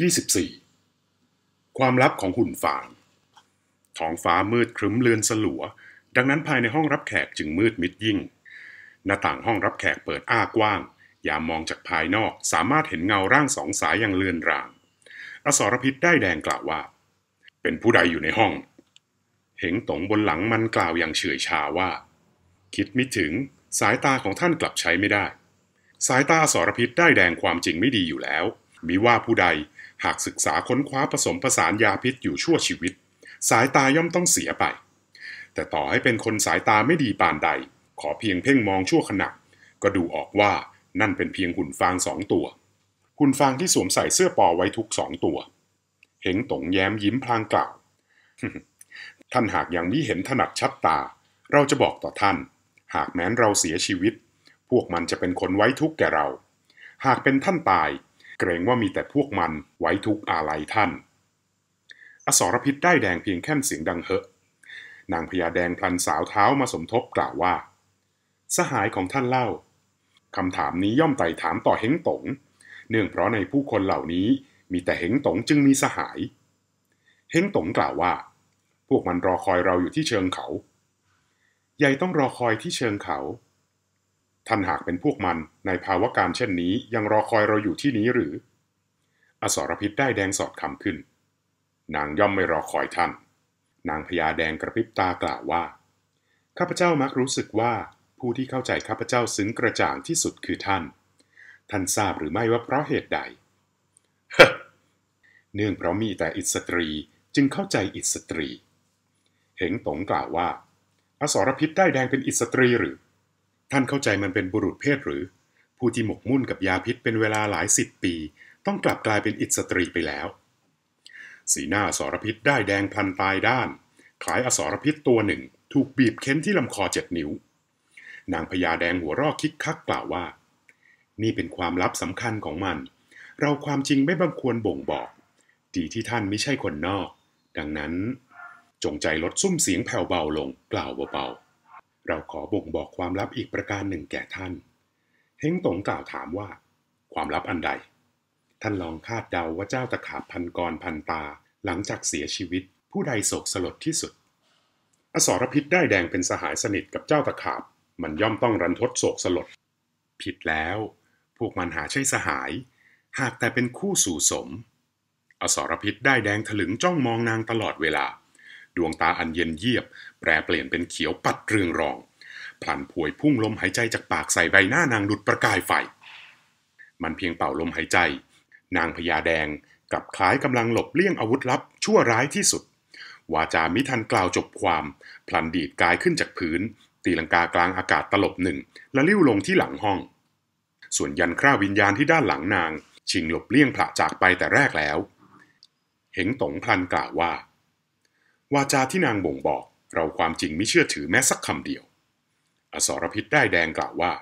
24 ความลับของหุ่นฟางท้องฟ้ามืดครึ้มเลือนสลัว ดังนั้นภายในห้องรับแขกจึงมืดมิดยิ่ง หน้าต่างห้องรับแขกเปิดอ้ากว้าง ยามมองจากภายนอกสามารถเห็นเงาร่างสองสายอย่างเลือนรางอสรพิษได้แดงกล่าวว่า เป็นผู้ใดอยู่ในห้อง เหงตงบนหลังมันกล่าวอย่างเฉื่อยชาว่า คิดไม่ถึงสายตาของท่านกลับใช้ไม่ได้ สายตาอสรพิษได้แดงความจริงไม่ดีอยู่แล้วมิว่าผู้ใดหากศึกษาค้นคว้าผสมผสานยาพิษอยู่ชั่วชีวิต สายตาย่อมต้องเสียไป แต่ต่อให้เป็นคนสายตาไม่ดีปานใด ขอเพียงเพ่งมองชั่วขณะก็ดูออกว่านั่นเป็นเพียงหุ่นฟางสองตัวหุ่นฟางที่สวมใส่เสื้อปอไว้ทุกสองตัว เหงตงแย้มยิ้มพลางกล่าว ท่านหากยังมิเห็นถนัดชัดตา เราจะบอกต่อท่าน หากแม้นเราเสียชีวิต พวกมันจะเป็นคนไว้ทุกข์แก่เรา หากเป็นท่านตายเกรงว่ามีแต่พวกมันไว้ทุกอาลัยท่าน อสรพิษได้แดงเพียงแค่เสียงดังเหอะนางพญาแดงพลันสาวเท้ามาสมทบกล่าวว่า สหายของท่านเล่า คำถามนี้ย่อมไต่ถามต่อเฮงตงเนื่องเพราะในผู้คนเหล่านี้มีแต่เฮงตงจึงมีสหาย เฮงตงกล่าวว่า พวกมันรอคอยเราอยู่ที่เชิงเขา ใหญ่ต้องรอคอยที่เชิงเขาท่านหากเป็นพวกมันในภาวะการเช่นนี้ยังรอคอยเราอยู่ที่นี้หรือ อสรพิษได้แดงสอดคำขึ้น นางย่อมไม่รอคอยท่าน นางพญาแดงกระพริบตากล่าวว่า ข้าพเจ้ามักรู้สึกว่า ผู้ที่เข้าใจข้าพเจ้าซึ้งกระจ่างที่สุดคือท่าน ท่านทราบหรือไม่ว่าเพราะเหตุใดเนื่องเพราะมีแต่อิสตรีจึงเข้าใจอิสตรี เหงตงกล่าวว่า อสรพิษได้แดงเป็นอิสตรีหรือท่านเข้าใจมันเป็นบุรุษเพศหรือ ผู้ที่หมกมุ่นกับยาพิษเป็นเวลาหลายสิบปีต้องกลับกลายเป็นอิสตรีไปแล้ว สีหน้าสรพิษได้แดงพลันปลายด้านคล้ายอสรพิษตัวหนึ่งถูกบีบเค้นที่ลำคอเจ็ดนิ้ว นางพญาแดงหัวรอกคิกคักกล่าวว่า นี่เป็นความลับสำคัญของมัน เราความจริงไม่บังควรบ่งบอก ดีที่ท่านไม่ใช่คนนอก ดังนั้นจงใจลดซุ้มเสียงแผ่วเบาลงกล่าวเบาๆเราขอบ่งบอกความลับอีกประการหนึ่งแก่ท่าน เฮงตงกล่าวถามว่า ความลับอันใด ท่านลองคาดเดาว่าเจ้าตะขาบ พันกรพันตาหลังจากเสียชีวิตผู้ใดโศกสลดที่สุด อสรพิษได้แดงเป็นสหายสนิทกับเจ้าตะขาบ มันย่อมต้องรันทดโศกสลด ผิดแล้ว พวกมันหาใช่สหาย หากแต่เป็นคู่สู่สม อสรพิษได้แดงถลึงจ้องมองนางตลอดเวลา ดวงตาอันเย็นเยียบแปรเปลี่ยนเป็นเขียวปัดเรืองรอง พลันพวยพุ่งลมหายใจจากปากใส่ใบหน้านางดุดประกายไฟ มันเพียงเป่าลมหายใจ นางพญาแดง กับคล้ายกำลังหลบเลี่ยงอาวุธลับชั่วร้ายที่สุด วาจามิทันกล่าวจบความ พลันดีดกายขึ้นจากพื้น ตีลังกากลางอากาศตลบหนึ่ง และลิ้วลงที่หลังห้อง ส่วนยันคร่าวิญญาณที่ด้านหลังนางชิงหลบเลี่ยงผระจากไปแต่แรกแล้ว เหงตงพลันกล่าวว่าวาจาที่นางบ่งบอกเราความจริงไม่เชื่อถือแม้สักคำเดียว อสรพิษได้แดงกล่าวว่า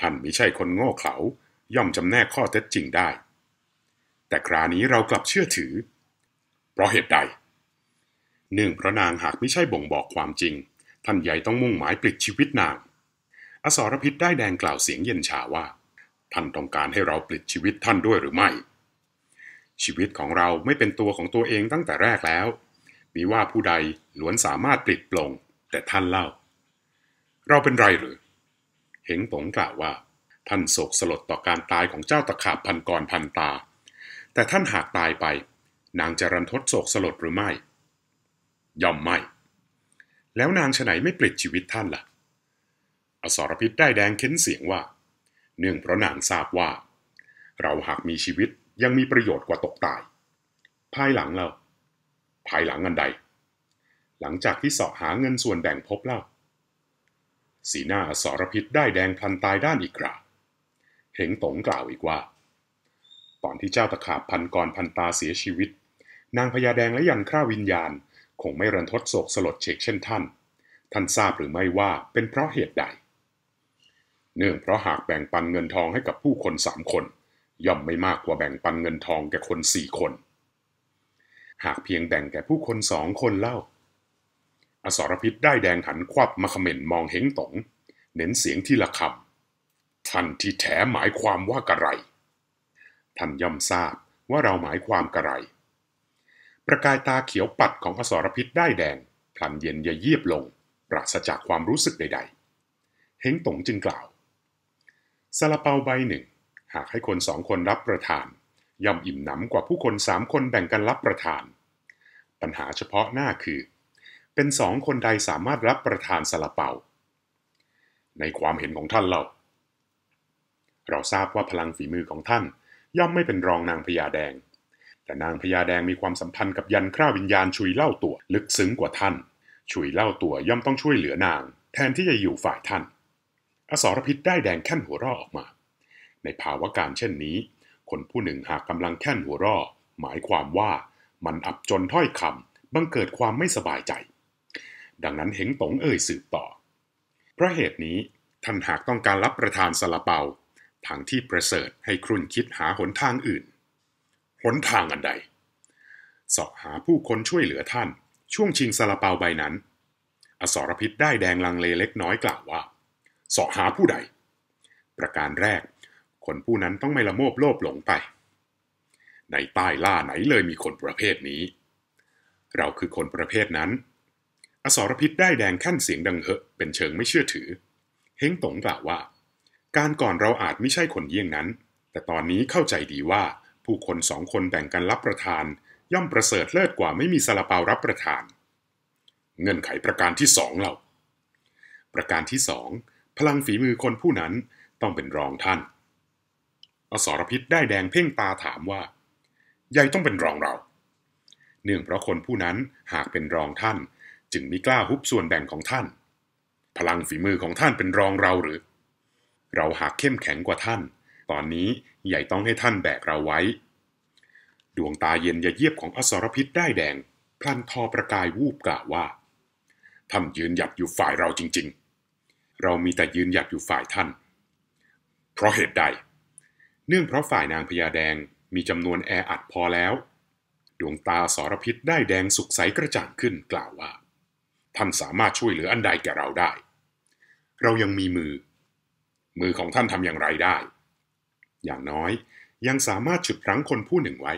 ท่านไม่ใช่คนโง่เขลาย่อมจำแนกข้อเท็จจริงได้ แต่ครานี้เรากลับเชื่อถือ เพราะเหตุใด หนึ่งพระนางหากไม่ใช่บ่งบอกความจริง ท่านใหญ่ต้องมุ่งหมายปลิดชีวิตนาง อสรพิษได้แดงกล่าวเสียงเย็นชาว่า ท่านต้องการให้เราปลิดชีวิตท่านด้วยหรือไม่ ชีวิตของเราไม่เป็นตัวของตัวเองตั้งแต่แรกแล้วมีว่าผู้ใดล้วนสามารถปลิดปลงแต่ท่านเล่า เราเป็นไรหรือ เหงผงกล่าวว่าท่านโศกสลดต่อการตายของเจ้าตะขาบพันกรพันตา แต่ท่านหากตายไป นางจะรันทดโศกสลดหรือไม่ ย่อมไม่ แล้วนางฉไหนไม่ปลิดชีวิตท่านละ่ะอสรพิษได้แดงเค้นเสียงว่า เนื่องเพราะนางทราบว่า เราหากมีชีวิตยังมีประโยชน์กว่าตกตาย ภายหลังเราภายหลังอันใด หลังจากที่เสาะหาเงินส่วนแบ่งพบเล่าสีหน้าสรพิษได้แดงพลันตายด้านอีกราเหงตงกล่าวอีกว่า ตอนที่เจ้าตะขาบพันกรพันตาเสียชีวิต นางพญาแดงและยันคร่าวิญญาณคงไม่รันทดโศกสลดเชกเช่นท่าน ท่านทราบหรือไม่ว่าเป็นเพราะเหตุใด เนื่องเพราะหากแบ่งปันเงินทองให้กับผู้คนสามคน ย่อมไม่มากกว่าแบ่งปันเงินทองแก่คนสี่คนหากเพียงแบ่งแก่ผู้คนสองคนเล่า อสรพิษได้แดงหันควับมาขม่นมองเหงตงเน้นเสียงที่ละคำท่านที่แถหมายความว่ากระไรท่านย่อมทราบว่าเราหมายความกระไร ประกายตาเขียวปัดของอสรพิษได้แดงพลันเย็นยยเยียบลง ปราศจากความรู้สึกใดๆเฮงตงจึงกล่าวซาลาเปาใบหนึ่ง หากให้คนสองคนรับประทานย่อมอิ่มหนำกว่าผู้คนสามคนแบ่งกันรับประทาน ปัญหาเฉพาะหน้าคือ เป็นสองคนใดสามารถรับประทานสาลาเปาในความเห็นของท่านเราเราทราบว่าพลังฝีมือของท่าน ย่อมไม่เป็นรองนางพญาแดง แต่นางพญาแดงมีความสัมพันธ์กับยันคร่าวิญญาณชุยเล่าตัวลึกซึ้งกว่าท่านชุยเล่าตัวย่อมต้องช่วยเหลือนาง แทนที่จะอยู่ฝ่ายท่าน อสรพิษได้แดงแค่นหัวรอออกมา ในภาวะการเช่นนี้คนผู้หนึ่งหากกำลังแค่นหัวร่อหมายความว่ามันอับจนถ้อยคำบังเกิดความไม่สบายใจ ดังนั้นเหงตงเอ่ยสืบต่อเพราะเหตุนี้ท่านหากต้องการรับประทานสาลาเปาทางที่ประเสริฐให้ครุ่นคิดหาหนทางอื่นหนทางอันใด สอบหาผู้คนช่วยเหลือท่านช่วงชิงสาลาเปาใบนั้น อสรพิษได้แดงลังเลเล็กน้อยกล่าวว่าสอบหาผู้ใด ประการแรกคนผู้นั้นต้องไม่ละโมบโลภหลงไป ในใต้ ล่าไหนเลยมีคนประเภทนี้ เราคือคนประเภทนั้น อสรพิษได้แดงขั้นเสียงดังเหอะ เป็นเชิงไม่เชื่อถือ เฮงตงกล่าวว่า การก่อนเราอาจไม่ใช่คนเยี่ยงนั้น แต่ตอนนี้เข้าใจดีว่าผู้คนสองคนแบ่งกันรับประทานย่อมประเสริฐเลิศกว่าไม่มีซาลาเปารับประทาน เงื่อนไขประการที่สองเราประการที่สองพลังฝีมือคนผู้นั้นต้องเป็นรองท่านอสรพิษได้แดงเพ่งตาถามว่ายายต้องเป็นรองเราเนื่องเพราะคนผู้นั้นหากเป็นรองท่านจึงม่กล้าฮุบส่วนแบ่งของท่าน พลังฝีมือของท่านเป็นรองเราหรือ เราหากเข้มแข็งกว่าท่าน ตอนนี้ใหญ่ต้องให้ท่านแบกเราไว้ ดวงตาเย็นยะเยียบของอสรพิษได้แดงพลันทอประกายวูบกล่าวว่าท่านยืนหยัดอยู่ฝ่ายเราจริง ๆ เรามีแต่ยืนหยัดอยู่ฝ่ายท่าน เพราะเหตุใดเนื่องเพราะฝ่ายนางพญาแดงมีจำนวนแออัดพอแล้ว ดวงตาสารพิษได้แดงสุกใสกระจ่างขึ้นกล่าวว่า ท่านสามารถช่วยเหลืออันใดแก่เราได้ เรายังมีมือ มือของท่านทำอย่างไรได้ อย่างน้อยยังสามารถฉุดรั้งคนผู้หนึ่งไว้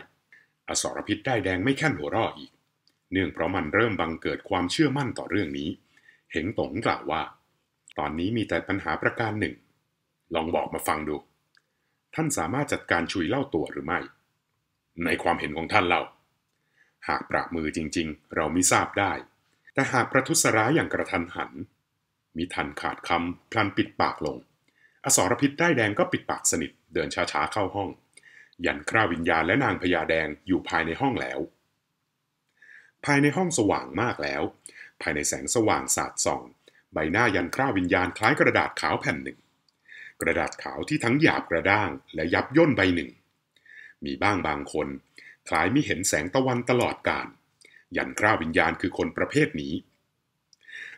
อสรพิษได้แดงไม่แค่หัวร่ออีก เนื่องเพราะมันเริ่มบังเกิดความเชื่อมั่นต่อเรื่องนี้ เห็งตงกล่าวว่า ตอนนี้มีแต่ปัญหาประการหนึ่ง ลองบอกมาฟังดูท่านสามารถจัดการชุยเล่าตัวหรือไม่ ในความเห็นของท่านเรา หากประมือจริงๆ เราไม่ทราบได้ แต่หากประทุษร้ายอย่างกระทันหันมิทันขาดคำพลันปิดปากลง อสรพิษได้แดงก็ปิดปากสนิทเดินช้าๆเข้าห้อง ยันคราวิญญาณและนางพญาแดงอยู่ภายในห้องแล้ว ภายในห้องสว่างมากแล้ว ภายในแสงสว่างสาดส่อง ใบหน้ายันคราวิญญาณคล้ายกระดาษขาวแผ่นหนึ่งกระดาษขาวที่ทั้งหยาบกระด้างและยับย่นใบหนึ่ง มีบ้างบางคนคล้ายมิเห็นแสงตะวันตลอดกาล ยันคราวิญญาณคือคนประเภทนี้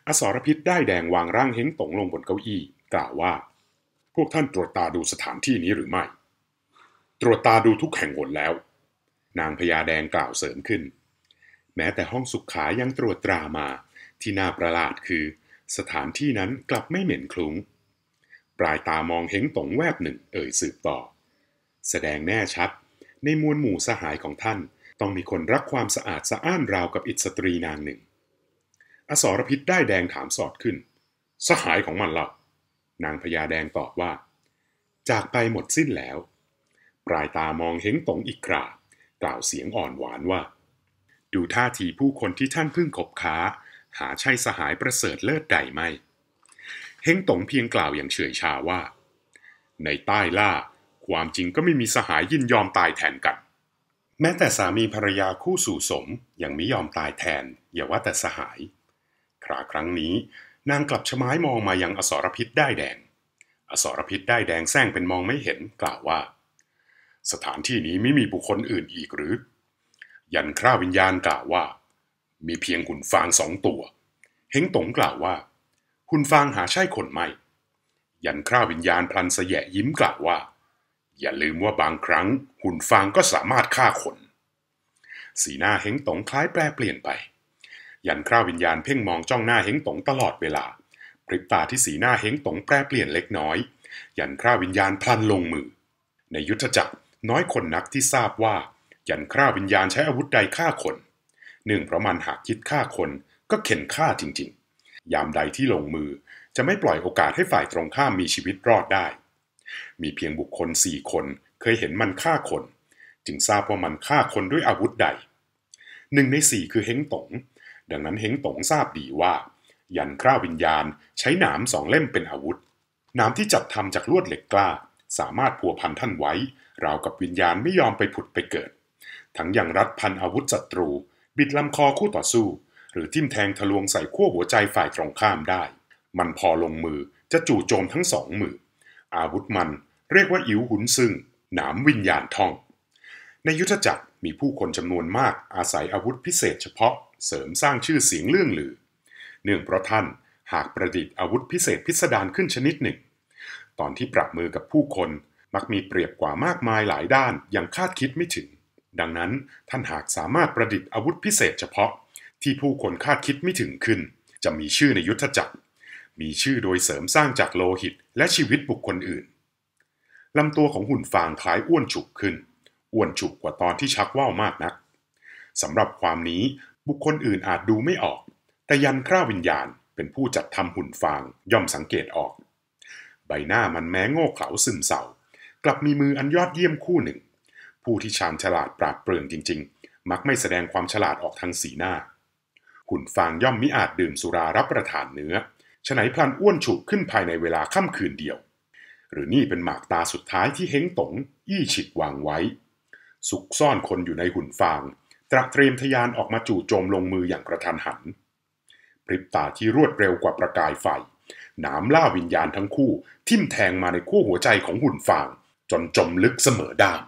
อสรพิษได้แดงวางร่างเฮงตงลงบนเก้าอี้กล่าวว่า พวกท่านตรวจตาดูสถานที่นี้หรือไม่ ตรวจตาดูทุกแห่งหนแล้ว นางพญาแดงกล่าวเสริมขึ้น แม้แต่ห้องสุขขายังตรวจตรามาที่น่าประหลาดคือ สถานที่นั้นกลับไม่เหม็นคลุ้งปลายตามองเห็งตงแวบหนึ่งเอ่ยสืบต่อ แสดงแน่ชัด ในมวลหมู่สหายของท่าน ต้องมีคนรักความสะอาดสะอ้านราวกับอิสตรีนางหนึ่ง อสรพิษได้แดงถามสอดขึ้น สหายของมันหลอนางพญาแดงตอบว่า จากไปหมดสิ้นแล้ว ปลายตามองเห็งตงอีกครากล่าวเสียงอ่อนหวานว่า ดูท่าทีผู้คนที่ท่านเพิ่งขบค้าหาใช่สหายประเสริฐเลิศใดไม่เฮงตงเพียงกล่าวอย่างเฉยชาว่า ในใต้ล่า ความจริงก็ไม่มีสหายยินยอมตายแทนกัน แม้แต่สามีภรรยาคู่สู่สมยังไม่ยอมตายแทน อย่าว่าแต่สหายคราครั้งนี้นางกลับชะม้ายมองมายังอสรพิษได้แดง อสรพิษได้แดงแซงเป็นมองไม่เห็นกล่าวว่า สถานที่นี้ไม่มีบุคคลอื่นอีกหรือ ยันคร่าวิญญาณกล่าวว่า มีเพียงหุ่นฟางสองตัว เฮงตงกล่าวว่าคุณฟางหาใช่คนไหม ยันคร่าวิญญาณพลันแสยะยิ้มกล่าวว่า อย่าลืมว่าบางครั้ง หุ่นฟางก็สามารถฆ่าคน สีหน้าเฮงตงคล้ายแปลเปลี่ยนไป ยันคร่าวิญญาณเพ่งมองจ้องหน้าเฮงตงตลอดเวลาพริบตาที่สีหน้าเฮงตงแปรเปลี่ยนเล็กน้อย ยันคร่าวิญญาณพลันลงมือ ในยุทธจักรน้อยคนนักที่ทราบว่า ยันคร่าวิญญาณใช้อาวุธใดฆ่าคน หนึ่งเพราะมันหากคิดฆ่าคนก็เข็นฆ่าจริงยามใดที่ลงมือจะไม่ปล่อยโอกาสให้ฝ่ายตรงข้ามมีชีวิตรอดได้ มีเพียงบุคคลสี่คนเคยเห็นมันฆ่าคน จึงทราบว่ามันฆ่าคนด้วยอาวุธใดหนึ่งในสี่คือเฮงตง ดังนั้นเฮงตงทราบดีว่า ยันคร่าวิญญาณใช้หนามสองเล่มเป็นอาวุธ หนามที่จัดทำจากลวดเหล็กกล้า สามารถพัวพันท่านไว้ ราวกับวิญญาณไม่ยอมไปผุดไปเกิด ทั้งยังรัดพันอาวุธศัตรู บิดลำคอคู่ต่อสู้รือทิ่มแทงทะลวงใส่ขั้วหัวใจฝ่ายตรงข้ามได้ มันพอลงมือจะจู่โจมทั้งสองมือ อาวุธมันเรียกว่าอิ๋วหุนซึ่งหนามวิญญาณท่อง ในยุทธจักรมีผู้คนจำนวนมากอาศัยอาวุธพิเศษเฉพาะ เสริมสร้างชื่อเสียงเรื่องลือ เนื่องเพราะท่านหากประดิษฐ์อาวุธพิเศษพิสดารขึ้นชนิดหนึ่ง ตอนที่ปรับมือกับผู้คนมักมีเปรียบกว่ามากมายหลายด้านอย่างคาดคิดไม่ถึงดังนั้นท่านหากสามารถประดิษฐ์อาวุธพิเศษเฉพาะที่ผู้คนคาดคิดไม่ถึงขึ้น จะมีชื่อในยุทธจักร มีชื่อโดยเสริมสร้างจากโลหิตและชีวิตบุคคลอื่น ลำตัวของหุ่นฟางคล้ายอ้วนฉุกขึ้น อ้วนฉุกกว่าตอนที่ชักว่าวมากนักสำหรับความนี้บุคคลอื่นอาจดูไม่ออก แต่ยันคร่าวิญญาณเป็นผู้จัดทำหุ่นฟางย่อมสังเกตออก ใบหน้ามันแม้โง่เขลาซึมเศร้ากลับมีมืออันยอดเยี่ยมคู่หนึ่ง ผู้ที่ชาญฉลาดปราดเปรื่องจริงๆ มักไม่แสดงความฉลาดออกทางสีหน้าขุนฟางย่อมมิอาจดื่มสุรารับประทานเนื้อฉไันพลันอ้วนฉุกขึ้นภายในเวลาค่ำคืนเดียว หรือนี่เป็นหมากตาสุดท้ายที่เฮงตงอี้ฉิดวางไว้ สุกซ่อนคนอยู่ในหุ่นฟาง ตระเตรียมทยานออกมาจู่โจมลงมืออย่างกระทันหัน พริบตาที่รวดเร็วกว่าประกายไฟ หนามล่าวิญญาณทั้งคู่ทิ่มแทงมาในคู่หัวใจของหุ่นฟาง จนจมลึกเสมอด้าม